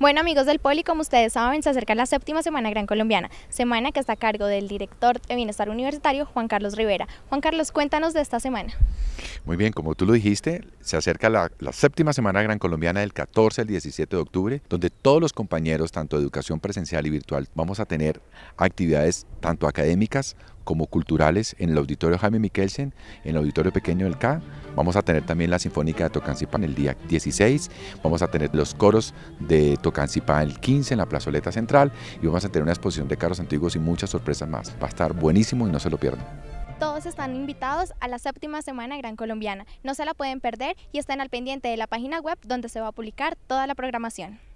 Bueno amigos del Poli, como ustedes saben, se acerca la séptima Semana Gran Colombiana, semana que está a cargo del director de Bienestar Universitario, Juan Carlos Rivera. Juan Carlos, cuéntanos de esta semana. Muy bien, como tú lo dijiste, se acerca la, séptima Semana Gran Colombiana del 14 al 17 de octubre, donde todos los compañeros, tanto de educación presencial y virtual, vamos a tener actividades tanto académicas como culturales en el auditorio Jaime Miquelsen, en el auditorio pequeño del CA Vamos a tener también la Sinfónica de Tocancipán el día 16, vamos a tener los coros de Tocancipán el 15 en la plazoleta central y vamos a tener una exposición de carros antiguos y muchas sorpresas más. Va a estar buenísimo y no se lo pierdan. Todos están invitados a la séptima semana Gran Colombiana. No se la pueden perder y estén al pendiente de la página web donde se va a publicar toda la programación.